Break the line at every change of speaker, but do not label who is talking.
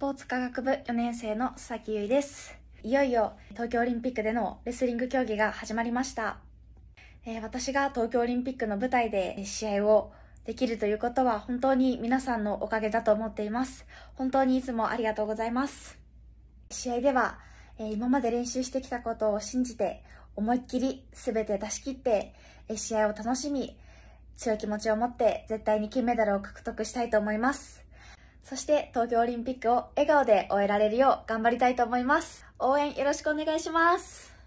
ポーツ科学部4年生の佐々木優衣です。いよいよ東京オリンピックでのレスリング競技が始まりました。えー、私が東京オリンピックの舞台で試合をできるということは本当に皆さんのおかげだと思っています。本当にいつもありがとうございます。試合では、えー、今まで練習してきたことを信じて思いっきり全て出し切って、えー、試合を楽しみ強い気持ちを持って絶対に金メダルを獲得したいと思います。そして東京オリンピックを笑顔で終えられるよう頑張りたいと思います。応援よろしくお願いします。